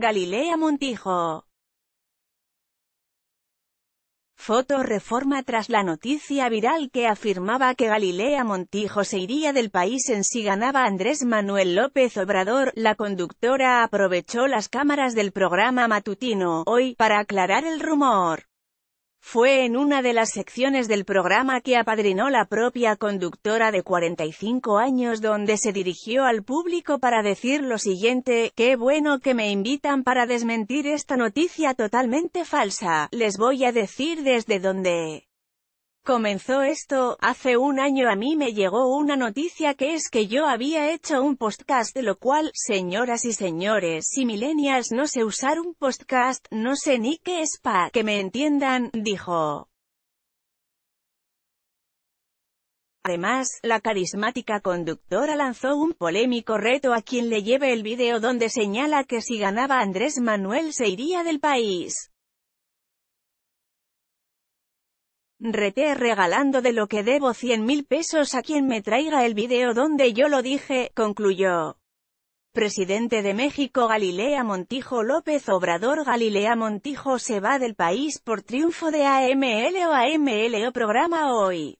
Galilea Montijo. Foto reforma tras la noticia viral que afirmaba que Galilea Montijo se iría del país en si ganaba Andrés Manuel López Obrador, la conductora aprovechó las cámaras del programa matutino, hoy, para aclarar el rumor. Fue en una de las secciones del programa que apadrinó la propia conductora de 45 años donde se dirigió al público para decir lo siguiente, «Qué bueno que me invitan para desmentir esta noticia totalmente falsa, les voy a decir desde donde. Comenzó esto, hace un año a mí me llegó una noticia que es que yo había hecho un podcast lo cual, señoras y señores, si milenias no sé usar un podcast, no sé ni qué es para que me entiendan, dijo. Además, la carismática conductora lanzó un polémico reto a quien le lleve el video donde señala que si ganaba Andrés Manuel se iría del país. Reté regalando de lo que debo 100 mil pesos a quien me traiga el video donde yo lo dije, concluyó. Presidente de México Galilea Montijo López Obrador Galilea Montijo se va del país por triunfo de AML AMLO programa hoy.